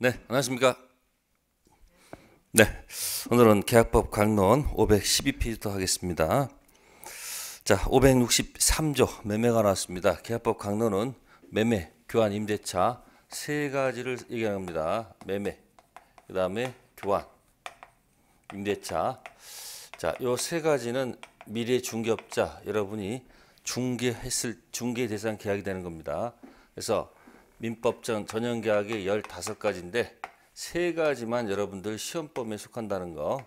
네, 안녕하십니까? 네, 오늘은 계약법 강론 512페이지부터 하겠습니다. 자, 563조 매매가 나왔습니다. 계약법 강론은 매매, 교환, 임대차 세 가지를 얘기합니다. 매매, 그 다음에 교환, 임대차. 자, 요세 가지는 미래 중개업자 여러분이 중개했을 중개 대상 계약이 되는 겁니다. 그래서 민법전 전형계약이 15가지인데 세 가지만 여러분들 시험범에 속한다는 거.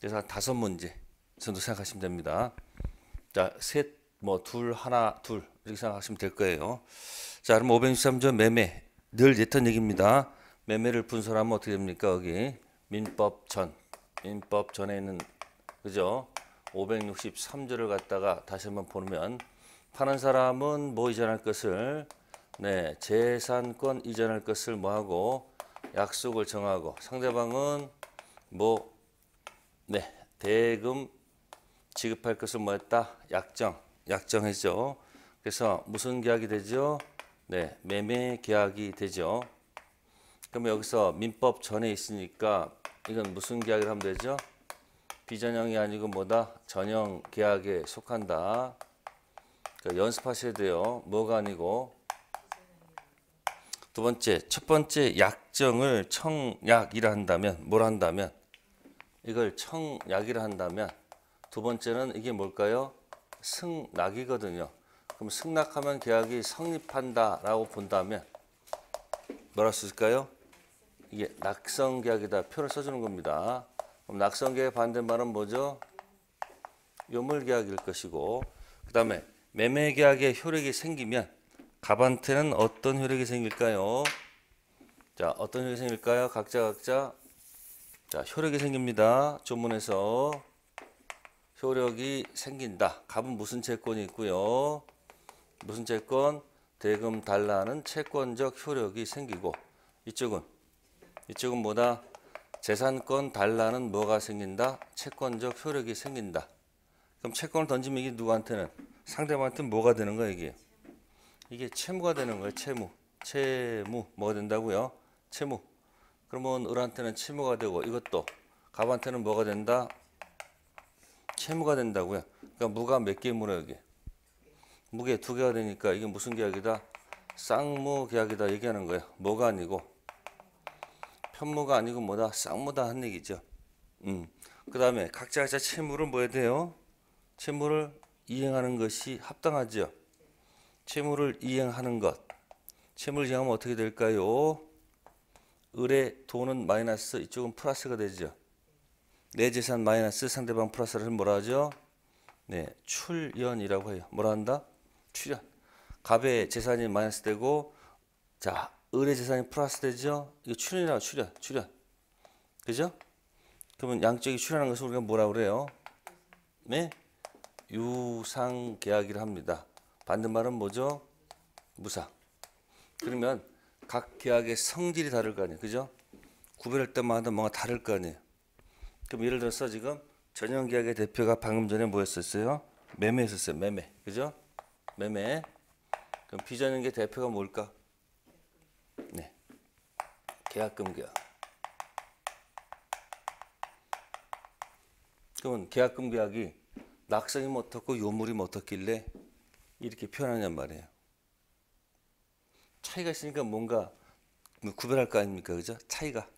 그래서 다섯 문제 정도 생각하시면 됩니다. 자, 셋, 뭐, 둘, 하나, 둘 이렇게 생각하시면 될 거예요. 자, 그럼 563조 매매. 늘 했던 얘기입니다. 매매를 분석하면 어떻게 됩니까? 여기 민법전, 민법전에 있는 그죠? 563조를 갖다가 다시 한번 보면 파는 사람은 뭐 이전할 것을 네 재산권 이전할 것을 뭐하고 약속을 정하고 상대방은 뭐네 대금 지급할 것을 뭐했다 약정 약정했죠. 그래서 무슨 계약이 되죠? 네 매매 계약이 되죠. 그러면 여기서 민법 전에 있으니까 이건 무슨 계약이라면 되죠? 비전형이 아니고 뭐다? 전형 계약에 속한다. 그러니까 연습하셔야 돼요. 뭐가 아니고. 두 번째, 첫 번째 약정을 청약이라 한다면, 뭘 한다면, 이걸 청약이라 한다면, 두 번째는 이게 뭘까요? 승낙이거든요. 그럼 승낙하면 계약이 성립한다라고 본다면, 뭐라 쓸까요? 이게 낙성계약이다. 표를 써주는 겁니다. 그럼 낙성계약 반대말은 뭐죠? 요물계약일 것이고, 그 다음에 매매계약에 효력이 생기면 갑한테는 어떤 효력이 생길까요? 자, 어떤 효력이 생길까요? 각자 각자 자, 효력이 생깁니다. 조문에서 효력이 생긴다. 갑은 무슨 채권이 있고요? 무슨 채권? 대금 달라는 채권적 효력이 생기고 이쪽은 이쪽은 뭐다? 재산권 달라는 뭐가 생긴다? 채권적 효력이 생긴다. 그럼 채권을 던지면 이게 누구한테는 상대방한테는 뭐가 되는 거야 이게? 이게 채무가 되는 거야 채무. 채무 뭐가 된다고요? 채무. 그러면 을한테는 채무가 되고 이것도 갑한테는 뭐가 된다? 채무가 된다고요. 그러니까 무가 몇 개물어 여기? 무게 두 개가 되니까 이게 무슨 계약이다? 쌍무 계약이다 얘기하는 거야 뭐가 아니고 편무가 아니고 뭐다 쌍무다 한 얘기죠. 음. 그다음에 각자 각자 채무를 뭐 해야 돼요? 채무를 이행하는 것이 합당하죠. 채무를 이행하는 것. 채무를 이행하면 어떻게 될까요? 을의 돈은 마이너스, 이쪽은 플러스가 되죠. 내 재산 마이너스 상대방 플러스를 뭐라 하죠? 네, 출연이라고 해요. 뭐라 한다? 출연. 갑의 재산이 마이너스 되고 자, 을의 재산이 플러스 되죠. 이거 출연이라고 출연, 출연. 그죠? 그러면 양쪽이 출연한 것을 우리가 뭐라 그래요? 네? 유상 계약이라 합니다. 반대말은 뭐죠? 무상. 그러면 각 계약의 성질이 다를 거 아니에요. 그죠? 구별할 때마다 뭔가 다를 거 아니에요. 그럼 예를 들어서 지금 전형 계약의 대표가 방금 전에 뭐였었어요? 매매했었어요. 매매. 그죠? 매매. 그럼 비전형계 대표가 뭘까? 네. 계약금 계약. 그러면 계약금 계약이 낙성이 뭐 어떻고 요물이 뭐 어떻길래 이렇게 표현하냔 말이에요. 차이가 있으니까 뭔가 뭐 구별할 거 아닙니까? 그죠? 차이가.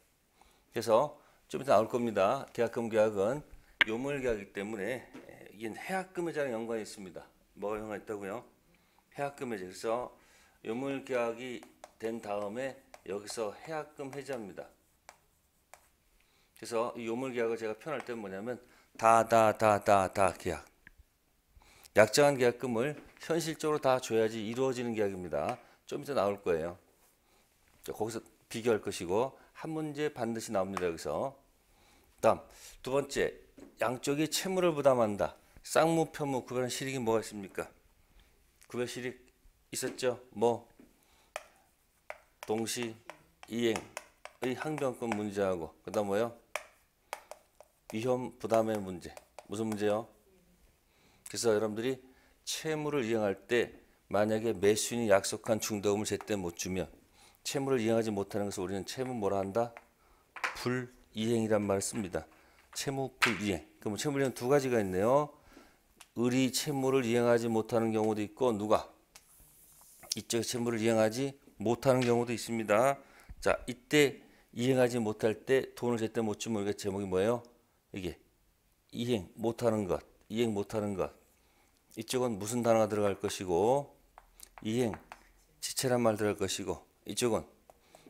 그래서 좀 이따 나올 겁니다. 계약금 계약은 요물 계약이기 때문에 예, 이건 해약금회자랑 연관이 있습니다. 뭐가 연관이 있다고요? 해약금회자. 그래서 요물 계약이 된 다음에 여기서 해약금 회자입니다. 그래서 이 요물 계약을 제가 표현할 때는 뭐냐면 다다다다다 계약. 약정한 계약금을 현실적으로 다 줘야지 이루어지는 계약입니다. 좀 이따 나올 거예요. 거기서 비교할 것이고 한 문제 반드시 나옵니다. 여기서. 다음 두 번째 양쪽이 채무를 부담한다. 쌍무 편무 구별한 실익이 뭐가 있습니까? 구별 실익 있었죠? 뭐 동시 이행의 항변권 문제하고 그다음 뭐요? 위험 부담의 문제. 무슨 문제요? 그래서 여러분들이 채무를 이행할 때 만약에 매수인이 약속한 중도금을 제때 못 주면 채무를 이행하지 못하는 것을 우리는 채무 뭐라 한다? 불이행이란 말을 씁니다. 채무 불이행. 그럼 채무 이행 두 가지가 있네요. 을이 채무를 이행하지 못하는 경우도 있고 누가 이쪽 채무를 이행하지 못하는 경우도 있습니다. 자, 이때 이행하지 못할 때 돈을 제때 못 주면 우리가 제목이 뭐예요? 이게 이행 못하는 것, 이행 못하는 것. 이쪽은 무슨 단어가 들어갈 것이고 이행 지체란 말 들어갈 것이고 이쪽은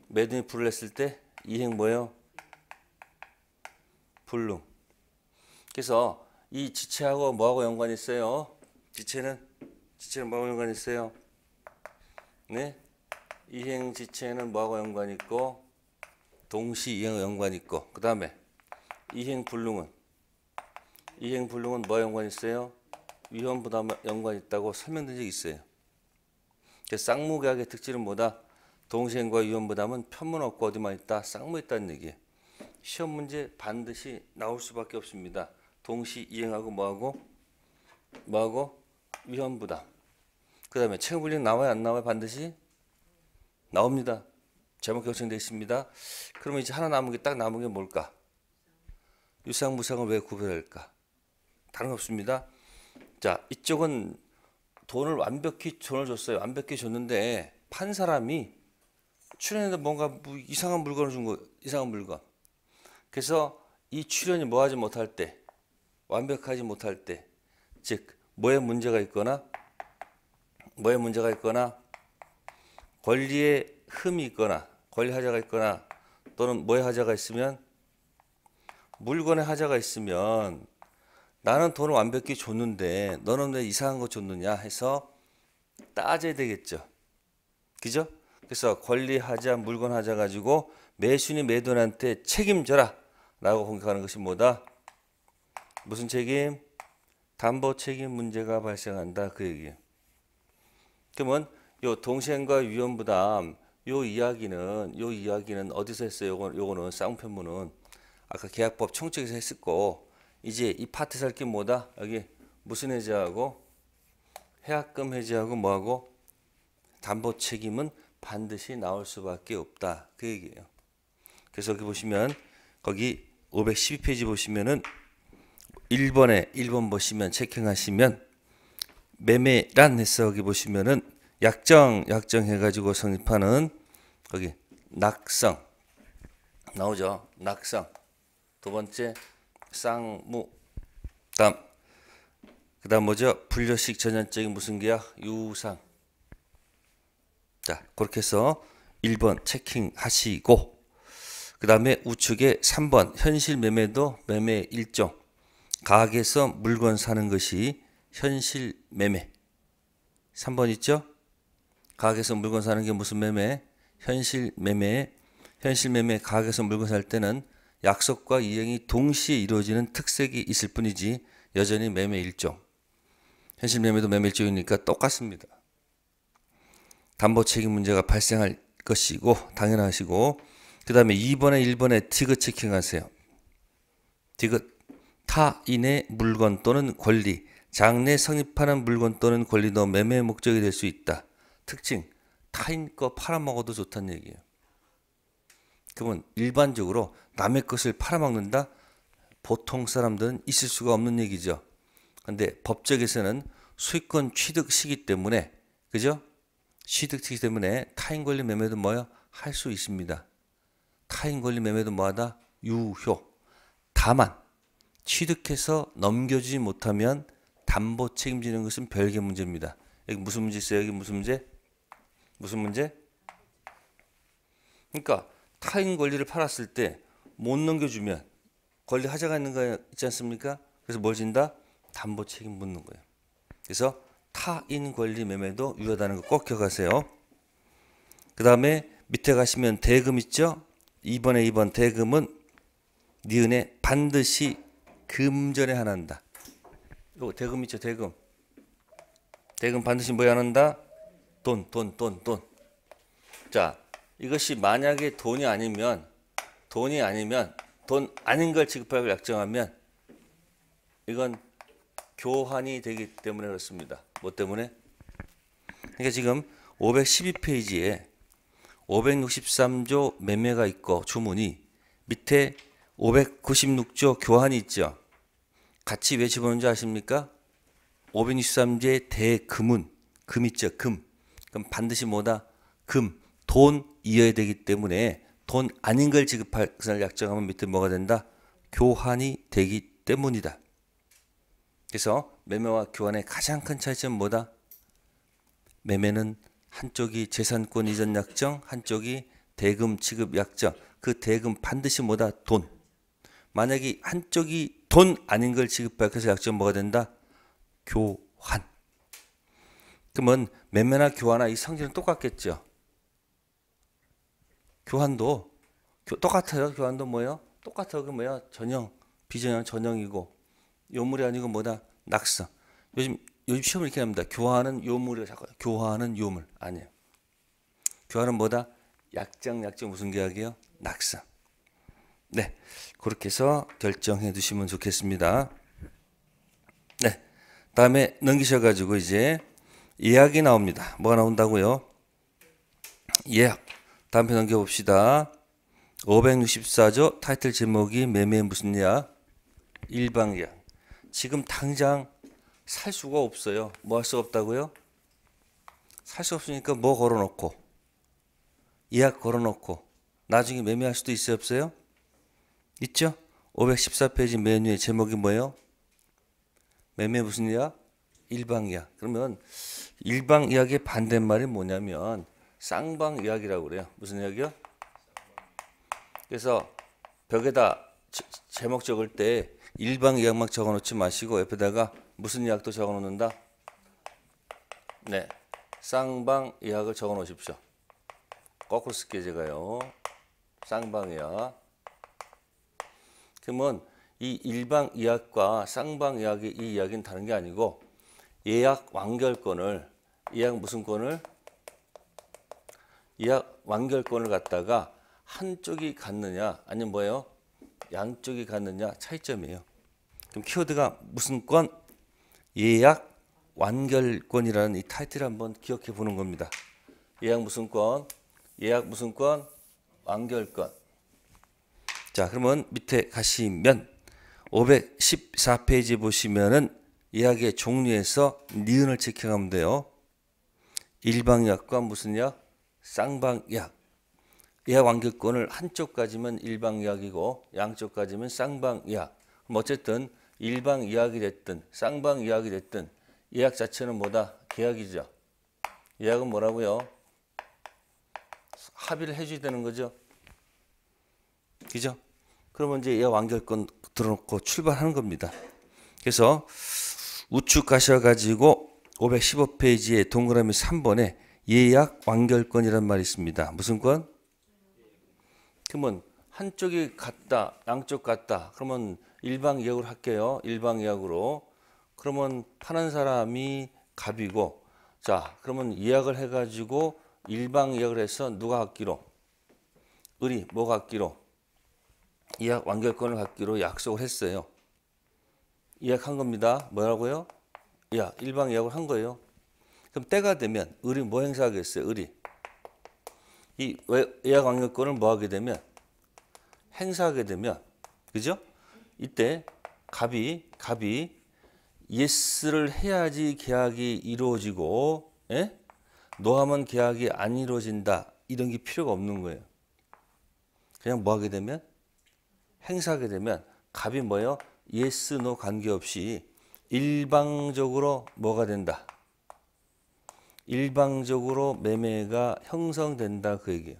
매듭이 불을 했을 때 이행 뭐예요? 불능. 그래서 이 지체하고 뭐하고 연관이 있어요? 지체는 지체는 뭐하고 연관이 있어요? 네? 이행 지체는 뭐하고 연관이 있고 동시 이행과 연관이 있고 그 다음에 이행불능은 이행불능은 뭐와 연관이 있어요? 위험부담 연관 있다고 설명된 적이 있어요. 그 쌍무계약의 특징은 뭐다? 동생과 위험부담은 편문 없고 어디만 있다? 쌍무 있다는 얘기예요. 시험 문제 반드시 나올 수밖에 없습니다. 동시 이행하고 뭐하고? 뭐하고? 위험부담. 그 다음에 채무불이 나와야 안 나와야 반드시? 나옵니다. 제목 결정되어 있습니다. 그러면 이제 하나 남은 게 딱 남은 게 뭘까? 유상 무상을 왜 구별할까? 다름없습니다. 자 이쪽은 돈을 완벽히 돈을 줬어요. 완벽히 줬는데 판 사람이 출연에도 뭔가 뭐 이상한 물건을 준 거, 이상한 물건. 그래서 이 출연이 뭐하지 못할 때, 완벽하지 못할 때, 즉 뭐에 문제가 있거나, 뭐에 문제가 있거나, 권리에 흠이 있거나, 권리 하자가 있거나, 또는 뭐에 하자가 있으면 물건에 하자가 있으면 나는 돈을 완벽히 줬는데 너는 왜 이상한 거 줬느냐 해서 따져야 되겠죠. 그죠? 그래서 권리하자, 물건하자 가지고 매순이 매돈한테 책임져라 라고 공격하는 것이 뭐다? 무슨 책임? 담보 책임 문제가 발생한다 그 얘기. 그러면 요 동생과 위험 부담 요 이야기는 요 이야기는 어디서 했어요? 요거, 요거는 쌍편문은 아까 계약법 총책에서 했었고 이제 이 파트 살게 뭐다 여기 무슨 해제하고 해약금 해제하고 뭐하고 담보 책임은 반드시 나올 수밖에 없다 그 얘기예요. 그래서 여기 보시면 거기 512페이지 보시면은 1번에 1번 보시면 체킹하시면 매매란 해석이 보시면은 약정 약정 해가지고 성립하는 거기 낙성 나오죠 낙성 두 번째 쌍무. 땀 그다음 뭐죠? 불려식 전형적인 무슨 게야? 유상. 자, 그렇게 해서 1번 체킹하시고 그 다음에 우측에 3번 현실 매매도 매매 일종 가게에서 물건 사는 것이 현실 매매 3번 있죠? 가게에서 물건 사는 게 무슨 매매? 현실 매매 현실 매매 가게에서 물건 살 때는 약속과 이행이 동시에 이루어지는 특색이 있을 뿐이지 여전히 매매 일종. 현실 매매도 매매 일종이니까 똑같습니다. 담보 책임 문제가 발생할 것이고 당연하시고 그 다음에 2번에 1번에 티그 체킹하세요. 티그 타인의 물건 또는 권리 장래 성립하는 물건 또는 권리도 매매 목적이 될 수 있다. 특징 타인 거 팔아먹어도 좋다는 얘기예요. 그러면 일반적으로 남의 것을 팔아먹는다? 보통 사람들은 있을 수가 없는 얘기죠. 근데 법적에서는 수익권 취득 시기 때문에 그죠? 취득 시기 때문에 타인 권리 매매도 뭐요? 할 수 있습니다. 타인 권리 매매도 뭐하다? 유효. 다만 취득해서 넘겨주지 못하면 담보 책임지는 것은 별개 문제입니다. 여기 무슨 문제 있어요? 여기 무슨 문제? 무슨 문제? 그러니까 타인 권리를 팔았을 때 못 넘겨주면 권리 하자가 있는 거 있지 않습니까? 그래서 뭘 진다? 담보 책임 묻는 거예요. 그래서 타인 권리 매매도 유효하다는 거 꼭 기억하세요. 그 다음에 밑에 가시면 대금 있죠? 2번에 2번 대금은 니은에 반드시 금전에 한한다. 요 대금 있죠? 대금. 대금 반드시 뭐에 한한다? 돈, 돈, 돈, 돈. 자, 이것이 만약에 돈이 아니면 돈이 아니면 돈 아닌 걸 지급하고 약정하면 이건 교환이 되기 때문에 그렇습니다. 뭐 때문에? 그러니까 지금 512페이지에 563조 매매가 있고 주문이 밑에 596조 교환이 있죠. 같이 왜 집어넣은지 아십니까? 563조의 대금은 금 있죠. 금. 그럼 반드시 뭐다? 금. 돈 이어야 되기 때문에 돈 아닌 걸 지급할 것을 약정하면 밑에 뭐가 된다? 교환이 되기 때문이다. 그래서 매매와 교환의 가장 큰 차이점은 뭐다? 매매는 한쪽이 재산권 이전 약정, 한쪽이 대금 지급 약정. 그 대금 반드시 뭐다? 돈. 만약에 한쪽이 돈 아닌 걸 지급할 것을 약정 뭐가 된다? 교환. 그러면 매매나 교환이이 성질은 똑같겠죠. 교환도 교, 똑같아요. 교환도 뭐예요? 똑같아요. 그 뭐야? 전형, 비전형, 전형이고 요물이 아니고 뭐다? 낙서. 요즘 요즘 시험을 이렇게 합니다. 교환은 요물을 자꾸 교환은 요물 아니에요. 교환은 뭐다? 약정, 약정 무슨 계약이요 낙서. 네, 그렇게 해서 결정해 두시면 좋겠습니다. 네, 다음에 넘기셔가지고 이제 예약이 나옵니다. 뭐가 나온다고요? 예약. 다음 편 넘겨봅시다. 564조 타이틀 제목이 매매 무슨 약? 일방약. 지금 당장 살 수가 없어요. 뭐 할수 없다고요? 살 수 없으니까 뭐 걸어놓고 예약 걸어놓고 나중에 매매할 수도 있어요 없어요? 있죠? 514페이지 메뉴의 제목이 뭐예요? 매매 무슨 약? 일방약. 그러면 일방약의 반대말이 뭐냐면 쌍방 이야기라고 그래요. 무슨 이야기요? 그래서 벽에다 제목 적을 때 일방 이항막 적어놓지 마시고 옆에다가 무슨 이학도 적어놓는다. 네, 쌍방 이학을 적어놓으십시오. 거꾸로 쓸게 제가요. 쌍방 이학. 그러면 이 일방 이학과 쌍방 이학의 이 이야기는 다른 게 아니고 예약 완결권을 예약 무슨 권을 예약 완결권을 갖다가 한쪽이 갔느냐 아니면 뭐예요? 양쪽이 갖느냐 차이점이에요. 그럼 키워드가 무슨 권? 예약 완결권이라는 이 타이틀 한번 기억해 보는 겁니다. 예약 무슨 권? 예약 무슨 권? 완결권. 자, 그러면 밑에 가시면 514페이지 보시면은 예약의 종류에서 니은을 체크하면 돼요. 일방약과 무슨 약? 쌍방약 예약 완결권을 한쪽 까지면 일방이약이고 양쪽 까지면 쌍방이약 그럼 어쨌든 일방이약이 됐든 쌍방이약이 됐든 예약 자체는 뭐다? 계약이죠. 예약은 뭐라고요? 합의를 해줘야 되는 거죠. 그죠? 그러면 이제 예약 완결권 들어놓고 출발하는 겁니다. 그래서 우측 가셔가지고 515페이지에 동그라미 3번에 예약 완결권이란 말이 있습니다. 무슨 권? 그러면 한쪽이 같다, 양쪽 같다. 그러면 일방 예약을 할게요. 일방 예약으로. 그러면 파는 사람이 갑이고, 자, 그러면 예약을 해가지고 일방 예약을 해서 누가 갖기로? 을이 뭐 갖기로? 예약 완결권을 갖기로 약속을 했어요. 예약한 겁니다. 뭐라고요? 야, 일방 예약을 한 거예요. 그럼 때가 되면 을이 뭐 행사하겠어요? 을이 이 예약 강력권을 뭐 하게 되면 행사하게 되면 그죠? 이때 갑이 갑이 예스를 해야지 계약이 이루어지고 예? 노하면 계약이 안 이루어진다 이런 게 필요가 없는 거예요. 그냥 뭐 하게 되면 행사하게 되면 갑이 뭐요 예스 노 관계없이 일방적으로 뭐가 된다. 일방적으로 매매가 형성된다 그 얘기예요.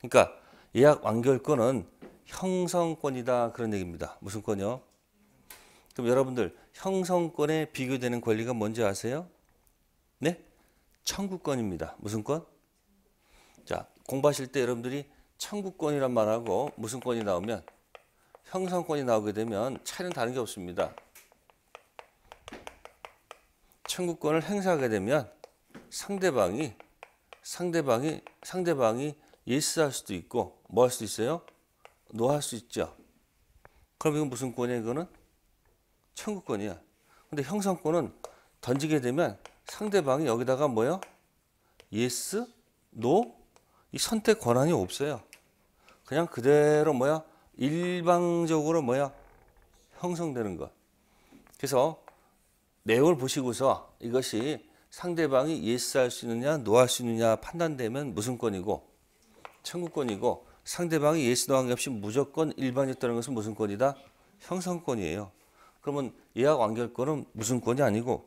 그러니까 예약 완결권은 형성권이다 그런 얘기입니다. 무슨 권요? 그럼 여러분들 형성권에 비교되는 권리가 뭔지 아세요? 네? 청구권입니다. 무슨 권? 자, 공부하실 때 여러분들이 청구권이란 말하고 무슨 권이 나오면 형성권이 나오게 되면 차이는 다른 게 없습니다. 청구권을 행사하게 되면 상대방이 상대방이 상대방이 예스할 수도 있고 뭐 할수도 있어요? 노 할 수 있죠. 그럼 이건 무슨 권이야? 이거는 청구권이야. 근데 형성권은 던지게 되면 상대방이 여기다가 뭐요? 예스, 노 이 선택 권한이 없어요. 그냥 그대로 뭐야? 일방적으로 뭐야? 형성되는 것. 그래서 내용을 보시고서 이것이 상대방이 예스할 수 있느냐 노할 수 있느냐 판단되면 무슨권이고 청구권이고 상대방이 예스 노한 게 없이 무조건 일반이었다는 것은 무슨 권이다? 형성권이에요. 그러면 예약 완결권은 무슨 권이 아니고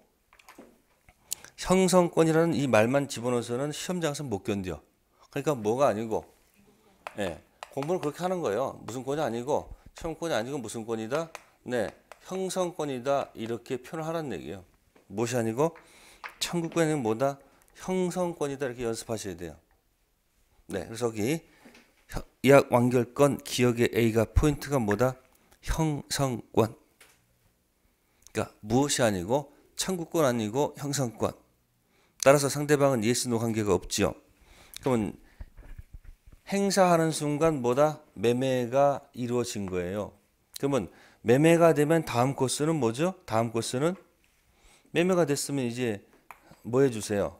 형성권이라는 이 말만 집어넣어서는 시험장에서 못 견뎌. 그러니까 뭐가 아니고 네, 공부를 그렇게 하는 거예요. 무슨 권이 아니고 청구권이 아니고 무슨 권이다? 네, 형성권이다 이렇게 표현을 하라는 얘기예요. 무엇이 아니고 천국과는 뭐다? 형성권이다 이렇게 연습하셔야 돼요. 네, 그래서 여기 이학 완결권 기억의 A가 포인트가 뭐다? 형성권. 그러니까 무엇이 아니고 천국권 아니고 형성권. 따라서 상대방은 yes, no 관계가 없지요. 그러면 행사하는 순간 뭐다? 매매가 이루어진 거예요. 그러면 매매가 되면 다음 코스는 뭐죠? 다음 코스는 매매가 됐으면 이제 뭐 해주세요?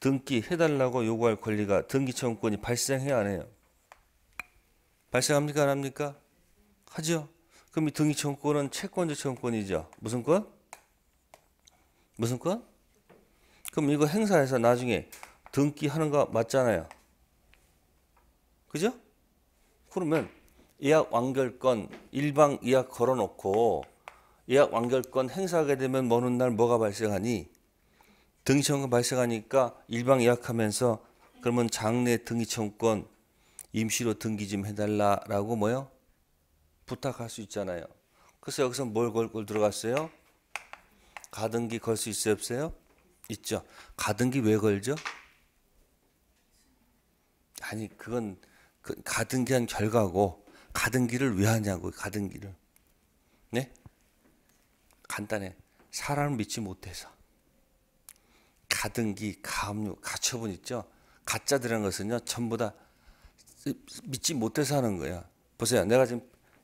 등기 해달라고 요구할 권리가 등기 채권이 발생해야 안 해요? 발생합니까? 안 합니까? 하죠. 그럼 이 등기 채권은 채권자 채권이죠. 무슨 권? 무슨 권? 그럼 이거 행사해서 나중에 등기하는 거 맞잖아요. 그죠? 그러면 예약 완결권 일방 예약 걸어놓고 예약 완결권 행사하게 되면 먼 훗날 뭐가 발생하니? 등기청구 발생하니까 일방 예약하면서 그러면 장례 등기청구권 임시로 등기 좀 해달라라고 뭐요? 부탁할 수 있잖아요. 그래서 여기서 뭘 걸고 들어갔어요? 가등기 걸 수 있어요 없어요? 있죠. 가등기 왜 걸죠? 아니 그건 그 가등기한 결과고 가등기를 왜 하냐고 가등기를 네 간단해 사람을 믿지 못해서 가등기, 가압류, 가처분 있죠. 가짜들이라는 것은요, 전부 다 믿지 못해서 하는 거예요 보세요. 내가 지금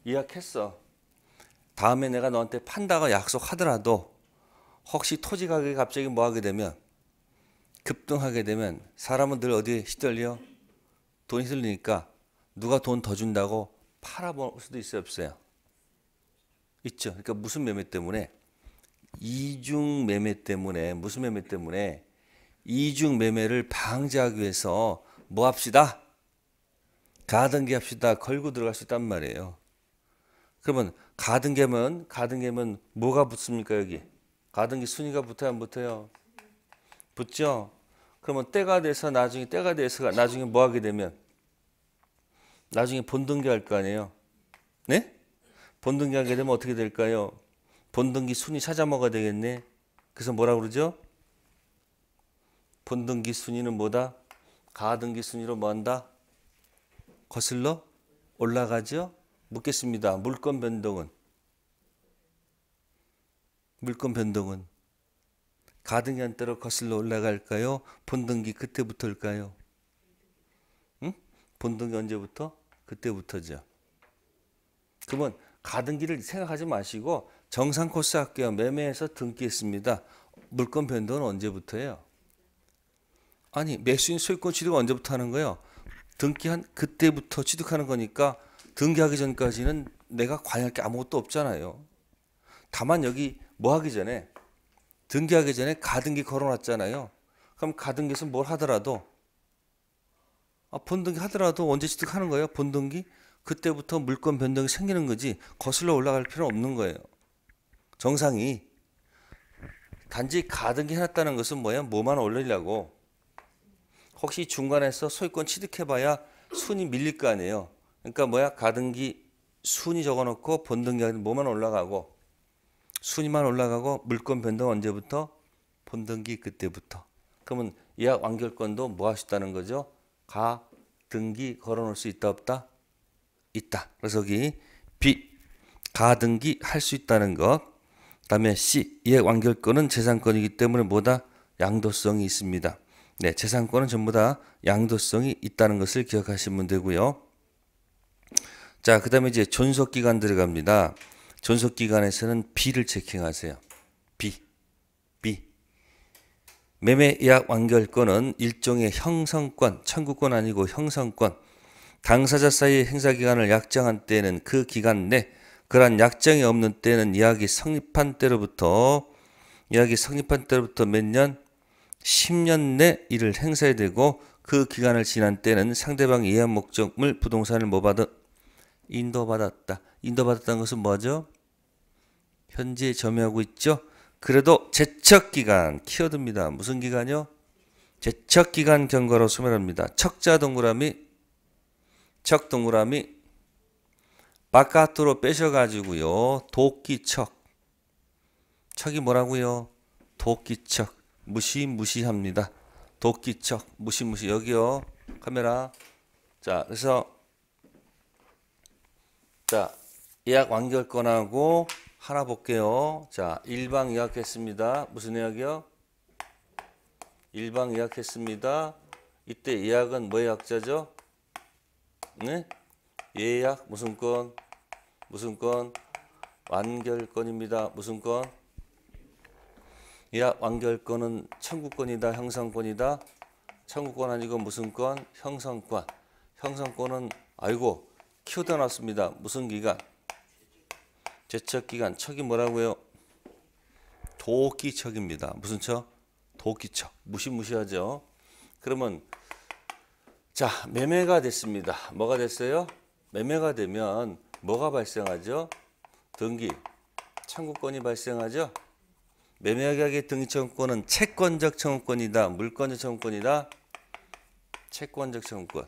예약했어. 다음에 내가 너한테 판다고 약속하더라도 혹시 토지 가격이 갑자기 뭐 하게 되면 급등하게 되면 사람은 늘 어디에 시들려? 돈이 들리니까 누가 돈 더 준다고 팔아볼 수도 있어요, 없어요? 있죠. 그러니까 무슨 매매 때문에 이중 매매 때문에 무슨 매매 때문에 이중 매매를 방지하기 위해서 뭐 합시다? 가등기 합시다. 걸고 들어갈 수 있단 말이에요. 그러면 가등기면 가등기면 뭐가 붙습니까 여기? 가등기 순위가 붙어야 안 붙어요? 붙죠. 그러면 때가 돼서 나중에 때가 돼서 나중에 뭐 하게 되면 나중에 본등기 할 거 아니에요? 네? 본등기 하게 되면 어떻게 될까요? 본등기 순위 찾아 먹어야 되겠네. 그래서 뭐라 그러죠? 본등기 순위는 뭐다? 가등기 순위로 뭐한다? 거슬러 올라가죠? 묻겠습니다. 물건 변동은 물건 변동은 가등기 한때로 거슬러 올라갈까요? 본등기 그때부터일까요? 응? 본등기 언제부터? 그때부터죠. 그러면 가등기를 생각하지 마시고 정상 코스 학교 매매에서 등기했습니다. 물건 변동은 언제부터예요? 아니 매수인 소유권 취득 언제부터 하는 거예요? 등기한 그때부터 취득하는 거니까 등기하기 전까지는 내가 관여할 게 아무것도 없잖아요. 다만 여기 뭐 하기 전에 등기하기 전에 가등기 걸어놨잖아요. 그럼 가등기에서 뭘 하더라도 아, 본등기 하더라도 언제 취득하는 거예요? 본등기 그때부터 물권 변동이 생기는 거지 거슬러 올라갈 필요는 없는 거예요. 정상이 단지 가등기 해놨다는 것은 뭐야? 뭐만 올리려고. 혹시 중간에서 소유권 취득해봐야 순위 밀릴 거 아니에요. 그러니까 뭐야? 가등기 순위 적어놓고 본등기 뭐만 올라가고 순위만 올라가고 물권 변동 언제부터? 본등기 그때부터. 그러면 예약 완결권도 뭐할수 있다는 거죠? 가 등기 걸어놓을 수 있다 없다? 있다. 그래서 여기 비 가등기 할 수 있다는 것. 다음에 C. 이의 완결권은 재산권이기 때문에 뭐다? 양도성이 있습니다. 네, 재산권은 전부 다 양도성이 있다는 것을 기억하시면 되고요. 자, 그 다음에 이제 존속기간 들어갑니다. 존속기간에서는 B를 체킹하세요. B. B. 매매 예약 완결권은 일종의 형성권, 청구권 아니고 형성권. 당사자 사이의 행사기간을 약정한 때에는 그 기간 내 그러한 약정이 없는 때는 이야기 성립한 때로부터 이야기 성립한 때로부터 몇 년? 10년 내 이를 행사해야 되고 그 기간을 지난 때는 상대방이 이해한 목적물 부동산을 뭐 받은 인도받았다. 인도받았다는 것은 뭐죠? 현재 점유하고 있죠. 그래도 제척 기간 키워듭니다. 무슨 기간이요? 제척 기간 경과로 소멸합니다. 척자 동그라미 척 동그라미 바깥으로 빼셔가지고요. 도끼척. 척이 뭐라고요? 도끼척. 무시무시합니다. 도끼척. 무시무시. 여기요. 카메라. 자, 그래서 자, 예약 완결권하고 하나 볼게요. 자, 일방 예약했습니다. 무슨 예약이요? 일방 예약했습니다. 이때 예약은 뭐 예약자죠? 네? 예약 무슨 건? 무슨 건? 완결권입니다. 무슨 건? 야, 완결권은 청구권이다, 형상권이다. 청구권 아니고 무슨 권? 형성권. 형성권은 아이고 키우다 났습니다. 무슨 기간? 제척 기간. 척이 뭐라고요? 도끼척입니다. 무슨 척? 도끼척. 무시무시하죠. 그러면 자 매매가 됐습니다. 뭐가 됐어요? 매매가 되면 뭐가 발생하죠? 등기 청구권이 발생하죠. 매매계약의 등기 청구권은 채권적 청구권이다. 물권적 청구권이다. 채권적 청구권.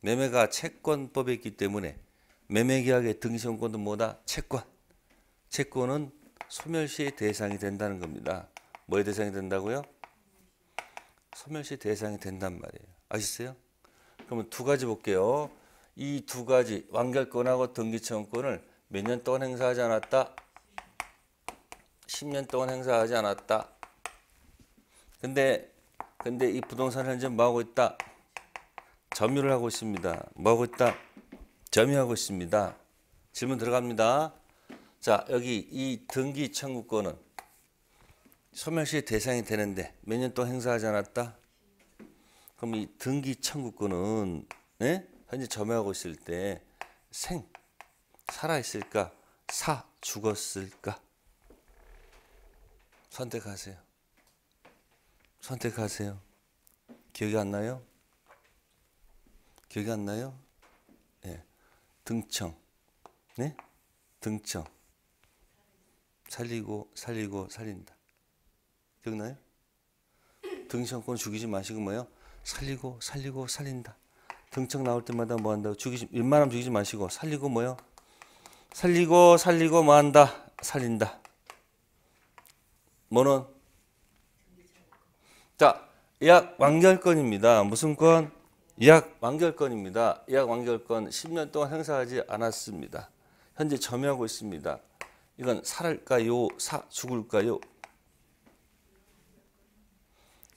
매매가 채권법에 있기 때문에 매매계약의 등기 청구권은 뭐다? 채권. 채권은 소멸시의 대상이 된다는 겁니다. 뭐의 대상이 된다고요? 소멸시 대상이 된단 말이에요. 아시어요 그러면 두 가지 볼게요. 이두 가지 완결권하고 등기청구권을 몇 년 동안 행사하지 않았다? 10년 동안 행사하지 않았다. 근데 근데 이 부동산 현재 뭐 하고 있다? 점유를 하고 있습니다. 뭐 하고 있다? 점유하고 있습니다. 질문 들어갑니다. 자, 여기 이 등기 청구권은 소멸시의 대상이 되는데 몇 년 동안 행사하지 않았다? 그럼 이 등기 청구권은 네? 예? 현재 점유하고 있을 때 생, 살아있을까? 사, 죽었을까? 선택하세요. 선택하세요. 기억이 안 나요? 기억이 안 나요? 네. 등청. 네? 등청. 살리고, 살리고, 살린다. 기억나요? 등청권 죽이지 마시고 뭐요? 살리고, 살리고, 살린다. 경청 나올 때마다 뭐 한다고 죽이지 웬만하면 죽이지 마시고 살리고 뭐요? 살리고 살리고 뭐 한다? 살린다. 뭐는 자, 예약 완결권입니다. 무슨 건? 예약 완결권입니다. 예약 완결권 10년 동안 행사하지 않았습니다. 현재 점유하고 있습니다. 이건 살까요사 죽을까요?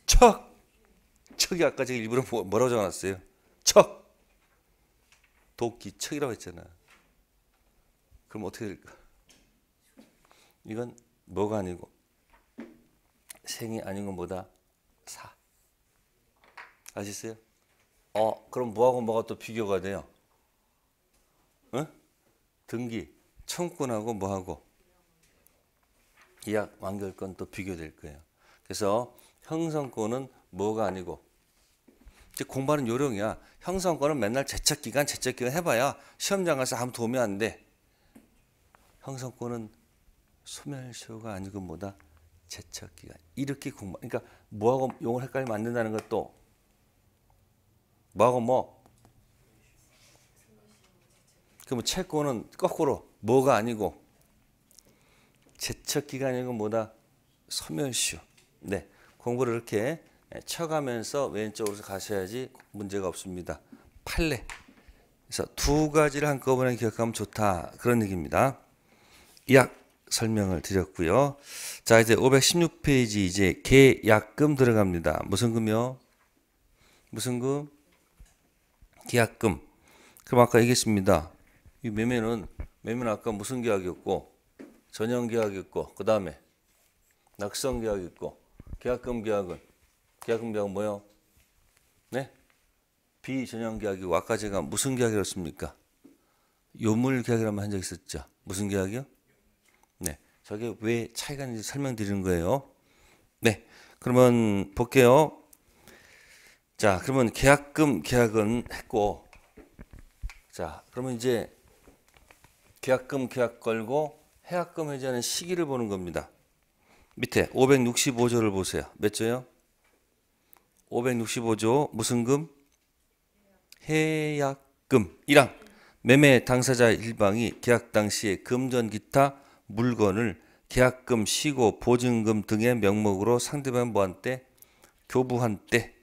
척! 척이 아까 제가 일부러 뭐, 뭐라고 적어놨어요? 척. 도끼 척이라고 했잖아. 그럼 어떻게 될까? 이건 뭐가 아니고 생이 아닌 건 뭐다? 사. 아시겠어요? 어, 그럼 뭐하고 뭐가 또 비교가 돼요? 응? 등기, 청구하고 뭐하고? 계약 완결권 또 비교될 거예요. 그래서 형성권은 뭐가 아니고 이제 공부하는 요령이야. 형성권은 맨날 재책 기간, 재책 기간 해봐야 시험장 가서 아무 도움이 안 돼. 형성권은 소멸시효가 아니고 뭐다 재책 기간. 이렇게 공부. 그러니까 뭐하고 용을 헷갈리면 안 된다는 것도 뭐하고 뭐. 그럼 채권은 거꾸로 뭐가 아니고 재책 기간이고 뭐다 소멸시효. 네, 공부를 이렇게. 예, 쳐가면서 왼쪽으로 가셔야지 문제가 없습니다. 팔레. 그래서 두 가지를 한꺼번에 기억하면 좋다. 그런 얘기입니다. 약 설명을 드렸고요. 자, 이제 516페이지 이제 계약금 들어갑니다. 무슨 금요? 무슨 금? 계약금. 그럼 아까 얘기했습니다. 이 매매는 매매는 아까 무슨 계약이었고 전형 계약이었고 그다음에 낙성 계약이었고 계약금 계약은 계약 금지하고 뭐요? 네? 비전형 계약이 와까지가 무슨 계약이었습니까? 요물 계약이라한적 있었죠. 무슨 계약이요? 네. 저게 왜 차이가 있는지 설명드리는 거예요. 네. 그러면 볼게요. 자, 그러면 계약금 계약은 했고 자, 그러면 이제 계약금 계약 걸고 해약금 해제하는 시기를 보는 겁니다. 밑에 565조를 보세요. 몇 조요? 565조 무슨 금? 해약금 이랑 매매 당사자 일방이 계약 당시에 금전 기타 물건을 계약금, 시고, 보증금 등의 명목으로 상대방 뭐한때 교부한 때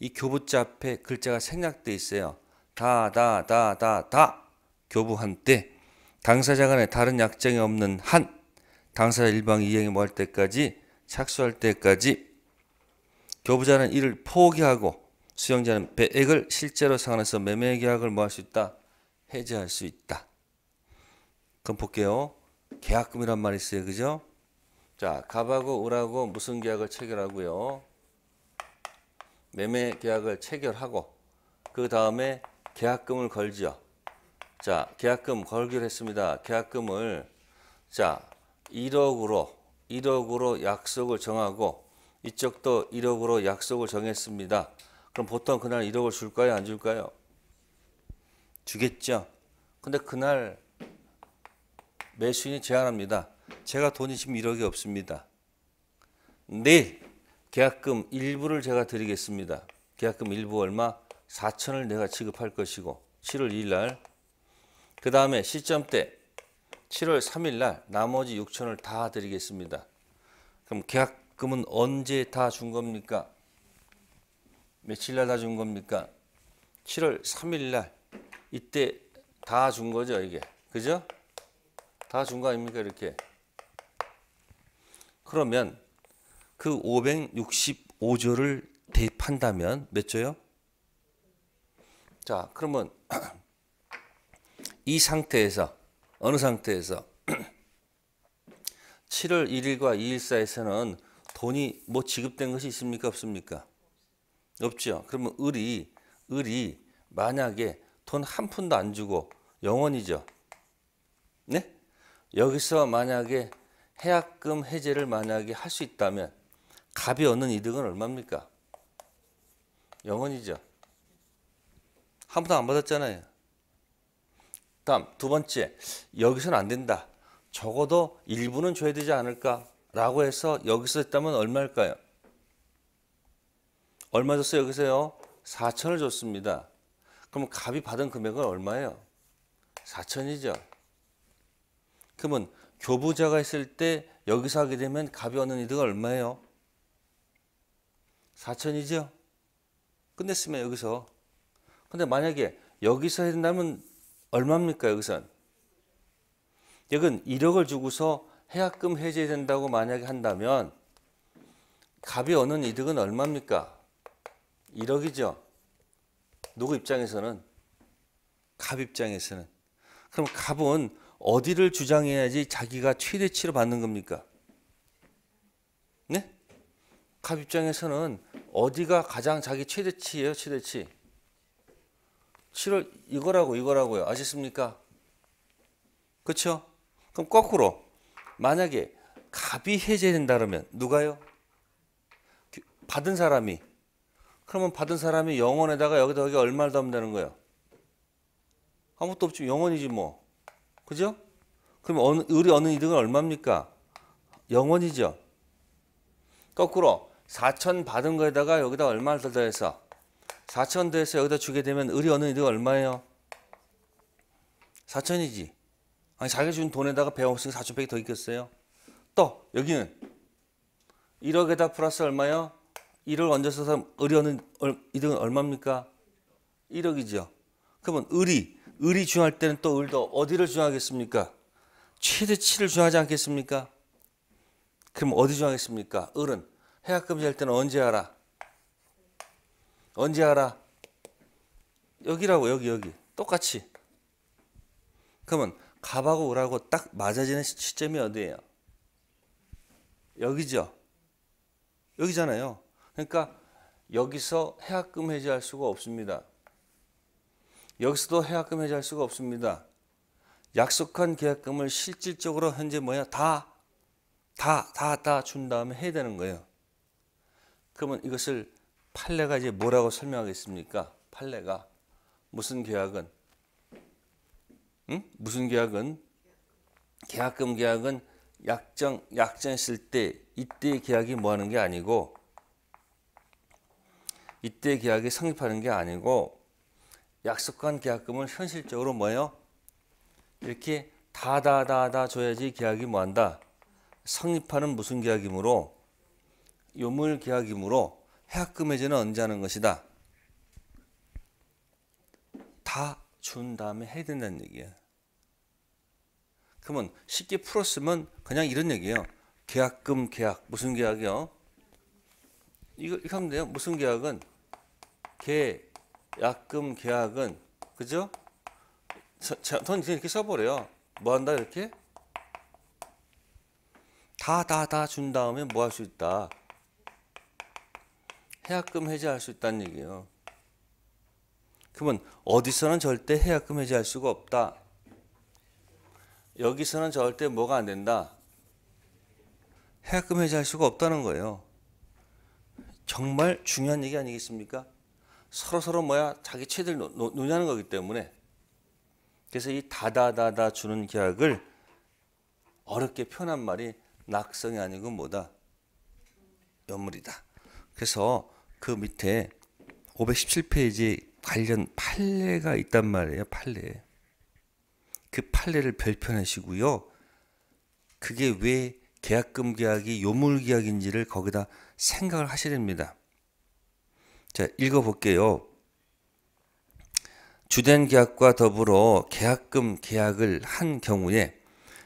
이 교부자 앞에 글자가 생략돼 있어요. 다 다 다 다 다 교부한 때 당사자 간에 다른 약정이 없는 한 당사자 일방이 이행에 뭐할 때까지 착수할 때까지 교부자는 이를 포기하고 수용자는 배액을 실제로 상환해서 매매 계약을 뭐 할 수 있다? 해제할 수 있다. 그럼 볼게요. 계약금이란 말이 있어요. 그죠? 자, 갑하고 을하고 무슨 계약을 체결하고요? 매매 계약을 체결하고 그 다음에 계약금을 걸지 자, 계약금 걸기로 했습니다. 계약금을 자, 1억으로 1억으로 약속을 정하고 이쪽도 1억으로 약속을 정했습니다. 그럼 보통 그날 1억을 줄까요? 안 줄까요? 주겠죠. 근데 그날 매수인이 제안합니다. 제가 돈이 지금 1억이 없습니다. 내일 계약금 일부를 제가 드리겠습니다. 계약금 일부 얼마? 4천을 내가 지급할 것이고 7월 2일 날그 다음에 시점 때 7월 3일 날 나머지 6천을 다 드리겠습니다. 그럼 계약 그러면 언제 다 준 겁니까? 며칠 날 다 준 겁니까? 7월 3일 날 이때 다 준 거죠 이게 그죠? 다 준 거 아닙니까 이렇게 그러면 그 565조를 대입한다면 몇 조요? 자 그러면 이 상태에서 어느 상태에서 7월 1일과 2일 사이에서는 돈이 뭐 지급된 것이 있습니까? 없습니까? 없죠. 그러면 을이, 을이 만약에 돈 한 푼도 안 주고 영원이죠. 네? 여기서 만약에 해약금 해제를 만약에 할 수 있다면 갑이 얻는 이득은 얼마입니까? 영원이죠. 한 번도 안 받았잖아요. 다음 두 번째 여기서는 안 된다. 적어도 일부는 줘야 되지 않을까? 라고 해서 여기서 했다면 얼마일까요? 얼마 줬어요? 여기서요? 4천을 줬습니다. 그럼 갑이 받은 금액은 얼마예요? 4천이죠. 그러면 교부자가 있을 때 여기서 하게 되면 갑이 얻는 이득은 얼마예요? 4천이죠. 끝냈으면 여기서. 근데 만약에 여기서 해야 된다면 얼마입니까? 여기선. 여긴 1억을 주고서 해약금 해제된다고 만약에 한다면 갑이 얻는 이득은 얼마입니까? 1억이죠. 누구 입장에서는? 갑 입장에서는. 그럼 갑은 어디를 주장해야지 자기가 최대치로 받는 겁니까? 네? 갑 입장에서는 어디가 가장 자기 최대치예요, 최대치? 7월 이거라고 이거라고요. 아셨습니까? 그렇죠? 그럼 거꾸로 만약에 갑이 해제된다 그러면 누가요? 받은 사람이. 그러면 받은 사람이 영원에다가 여기다 여기 얼마를 더하면 되는 거예요? 아무것도 없지 영원이지 뭐. 그죠? 그럼 어느, 우리 어느 이득은 얼마입니까? 영원이죠. 거꾸로 4천 받은 거에다가 여기다 얼마를 더 더해서 4천 더해서 여기다 주게 되면 을이 어느 이득 얼마예요? 4천이지. 아니 자기가 준 돈에다가 배가 없으니까 4,100이 더 있겠어요. 또 여기는 1억에다 플러스 얼마요? 1을 얹어서 의료는 이득은 얼마입니까? 1억이죠. 그러면 을이 을이 중할 때는 또 을도 어디를 중하겠습니까? 최대치를 중하지 않겠습니까? 그럼 어디 중하겠습니까? 을은 해약금지 할 때는 언제 하라? 언제 하라? 여기라고 여기 여기 똑같이 그러면 갑하고 을하고 딱 맞아지는 시점이 어디예요? 여기죠. 여기잖아요. 그러니까 여기서 해약금 해제할 수가 없습니다. 여기서도 해약금 해제할 수가 없습니다. 약속한 계약금을 실질적으로 현재 뭐야 다다다다 준 다음에 해야 되는 거예요. 그러면 이것을 판례가 이제 뭐라고 설명하겠습니까? 판례가 무슨 계약은 응? 무슨 계약은 계약금 계약은 약정 약정 쓸때 이때 계약이 뭐 하는 게 아니고 이때 계약이 성립하는 게 아니고 약속한 계약금을 현실적으로 뭐요? 이렇게 다다다다 줘야지 계약이 뭐 한다. 성립하는 무슨 계약이므로 요물 계약이므로 해약금 해제는 언제 하는 것이다. 다준 다음에 해야 된다는 얘기야. 그러면 쉽게 풀었으면 그냥 이런 얘기예요. 계약금 계약 무슨 계약이요? 이거 이렇게 하면 돼요. 무슨 계약은 계약금 계약은 그죠? 전 이렇게 써버려요. 뭐 한다 이렇게 다 다 다 준 다음에 뭐 할 수 있다. 해약금 해제할 수 있다는 얘기예요. 그러면 어디서는 절대 해약금 해지할 수가 없다. 여기서는 절대 뭐가 안 된다. 해약금 해지할 수가 없다는 거예요. 정말 중요한 얘기 아니겠습니까? 서로 서로 뭐야 자기 최대를 논의하는 거기 때문에 그래서 이 다다다다 주는 계약을 어렵게 표현한 말이 낙성이 아니고 뭐다 연물이다. 그래서 그 밑에 517페이지 관련 판례가 있단 말이에요. 판례. 그 판례를 별편하시고요. 그게 왜 계약금 계약이 요물 계약인지를 거기다 생각을 하셔야 됩니다. 자, 읽어 볼게요. 주된 계약과 더불어 계약금 계약을 한 경우에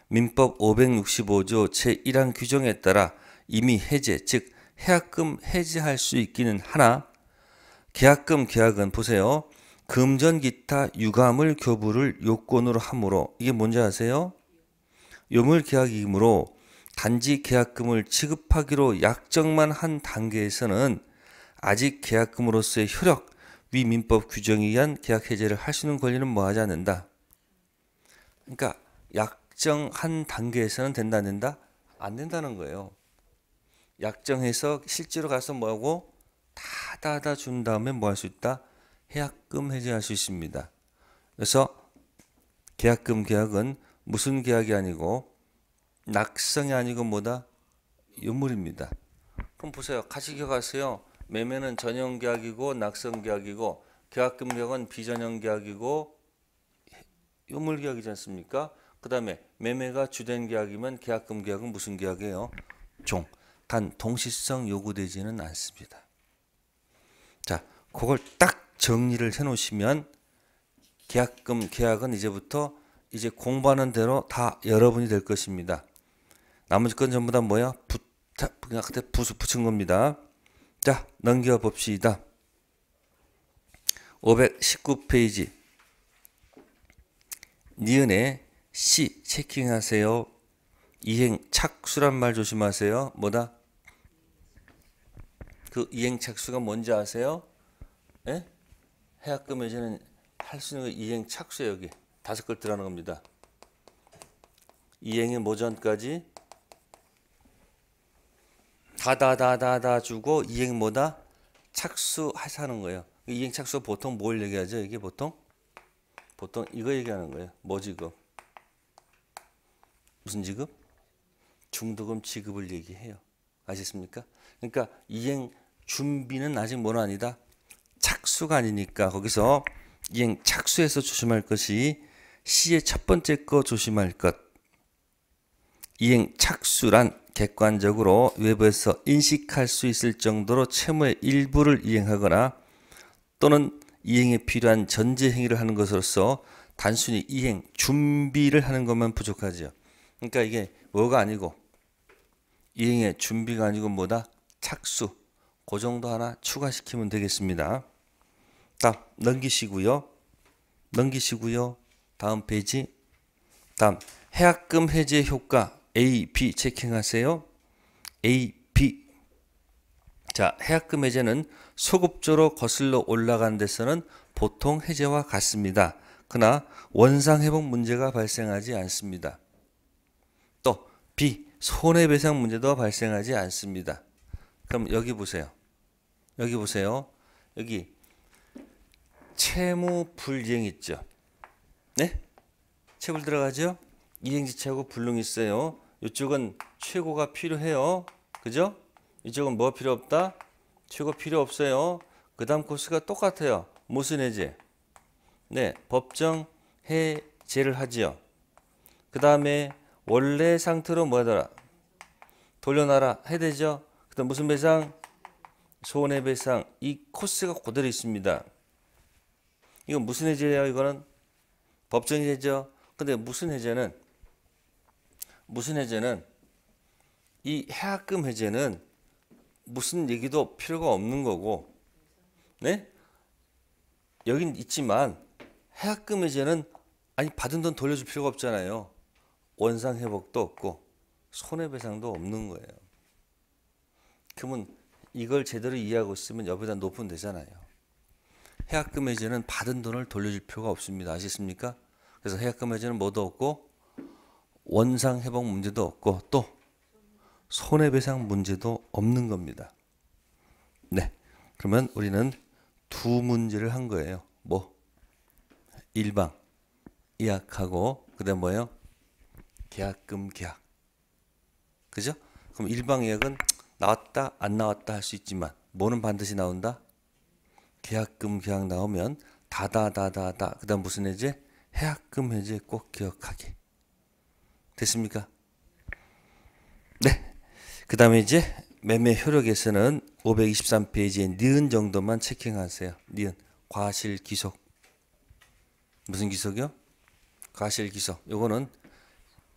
민법 565조 제1항 규정에 따라 이미 해제, 즉 해약금 해지할 수 있기는 하나 계약금 계약은 보세요. 금전 기타 유감을 교부를 요건으로 함으로 이게 뭔지 아세요? 요물 계약이므로 단지 계약금을 지급하기로 약정만 한 단계에서는 아직 계약금으로서의 효력 위 민법 규정에 의한 계약 해제를 하시는 권리는 뭐하지 않는다. 그러니까 약정한 단계에서는 된다 안 된다 안 된다는 거예요. 약정해서 실제로 가서 뭐하고 다 따다 준 다음에 뭐 할 수 있다? 해약금 해제할 수 있습니다. 그래서 계약금 계약은 무슨 계약이 아니고 낙성이 아니고 뭐다? 유물입니다. 그럼 보세요. 같이 기억하세요. 매매는 전형 계약이고 낙성 계약이고 계약금 계약은 비전형 계약이고 유물 계약이지 않습니까? 그 다음에 매매가 주된 계약이면 계약금 계약은 무슨 계약이에요? 종. 단 동시성 요구되지는 않습니다. 그걸 딱 정리를 해놓으시면 계약금 계약은 이제부터 이제 공부하는 대로 다 여러분이 될 것입니다. 나머지 건 전부 다 뭐야? 부탁 그냥 그때 부수 붙인 겁니다. 자 넘겨 봅시다. 519페이지 니은의 C 체킹하세요. 이행 착수란 말 조심하세요. 뭐다? 그 이행 착수가 뭔지 아세요? 예? 해약금이제는할 수 있는 거 이행 착수 여기 다섯 글 들어가는 겁니다. 이행의 모전까지 다다다다다 주고 이행 뭐다 착수하자는 거예요. 이행 착수 보통 뭘 얘기하죠? 이게 보통 보통 이거 얘기하는 거예요. 뭐 지급? 무슨 지급? 중도금 지급을 얘기해요. 아셨습니까? 그러니까 이행 준비는 아직 뭐는 아니다. 착수가 아니니까 거기서 이행 착수해서 조심할 것이 시의첫 번째 거 조심할 것. 이행 착수란 객관적으로 외부에서 인식할 수 있을 정도로 채무의 일부를 이행하거나 또는 이행에 필요한 전제 행위를 하는 것으로서 단순히 이행 준비를 하는 것만 부족하지요. 그러니까 이게 뭐가 아니고 이행의 준비가 아니고 뭐다 착수 그 정도 하나 추가시키면 되겠습니다. 다음 넘기시고요. 넘기시고요. 다음 페이지. 다음 해약금 해제 효과 A, B 체킹하세요. A, B. 자, 해약금 해제는 소급조로 거슬러 올라간 데서는 보통 해제와 같습니다. 그러나 원상 회복 문제가 발생하지 않습니다. 또 B 손해배상 문제도 발생하지 않습니다. 그럼 여기 보세요. 여기 보세요. 여기 채무 불이행 있죠. 네? 채불 들어가죠? 이행지체고 불능 있어요. 이쪽은 최고가 필요해요. 그죠? 이쪽은 뭐 필요 없다? 최고 필요 없어요. 그 다음 코스가 똑같아요. 무슨 해제? 네, 법정 해제를 하지요. 그 다음에 원래 상태로 뭐하더라? 돌려놔라 해야 되죠. 그 다음 무슨 배상? 손해배상. 이 코스가 그대로 있습니다. 이건 무슨 해제예요? 이거는 법정 해제죠. 근데 무슨 해제는 무슨 해제는 이 해약금 해제는 무슨 얘기도 필요가 없는 거고, 네? 여긴 있지만 해약금 해제는 아니 받은 돈 돌려줄 필요가 없잖아요. 원상 회복도 없고 손해배상도 없는 거예요. 그러면 이걸 제대로 이해하고 있으면 여보다 높은 되잖아요. 해약금 해제는 받은 돈을 돌려줄 필요가 없습니다. 아시겠습니까? 그래서 해약금 해제는 뭐도 없고 원상 회복 문제도 없고 또 손해배상 문제도 없는 겁니다. 네. 그러면 우리는 두 문제를 한 거예요. 뭐? 일방 예약하고 그다음 뭐예요? 계약금 계약. 그죠? 그럼 일방 예약은 나왔다 안 나왔다 할 수 있지만 뭐는 반드시 나온다? 계약금 계약 나오면 다다다다다 그 다음 무슨 해제? 해약금 해제 꼭 기억하게 됐습니까? 네. 그 다음에 이제 매매 효력에서는 523페이지에 니은 정도만 체킹하세요. 니은. 과실 기속. 무슨 기속이요? 과실 기속. 요거는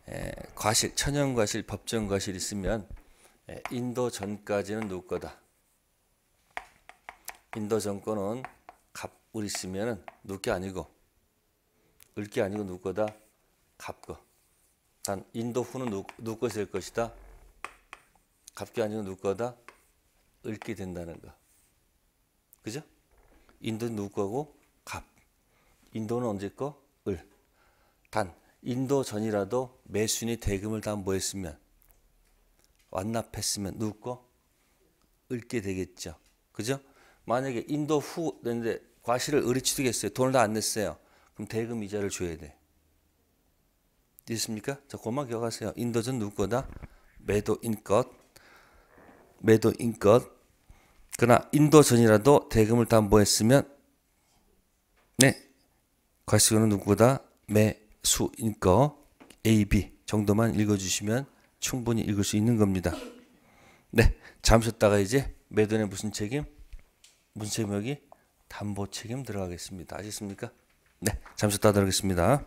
에, 과실, 천연 과실, 법정 과실 있으면 에, 인도 전까지는 누구 거다? 인도 정권은 갑을 있으면은 누게 아니고 을게 아니고 누거다 갑거. 단 인도 후는 누거 될 것이다. 갑게 아니고 누거다 을게 된다는 거. 그죠? 인도 누거고 갑. 인도는 언제 거? 을. 단 인도 전이라도 매순이 대금을 다 뭐했으면 완납했으면 누 거? 을게 되겠죠. 그죠? 만약에 인도 후 그런데 과실을 의리치득했어요. 돈을 다 안 냈어요. 그럼 대금 이자를 줘야 돼. 있습니까? 자, 그만 기억하세요. 인도전 누구 거다? 매도인 것. 매도인 것. 그러나 인도전이라도 대금을 다 뭐했으면 네. 과시고는 누구보다 매수인 거 A, B 정도만 읽어주시면 충분히 읽을 수 있는 겁니다. 네. 잠셨다가 이제 매도는 무슨 책임? 문세명이 담보 책임 들어가겠습니다. 아셨습니까? 네, 잠시 따다 하겠습니다.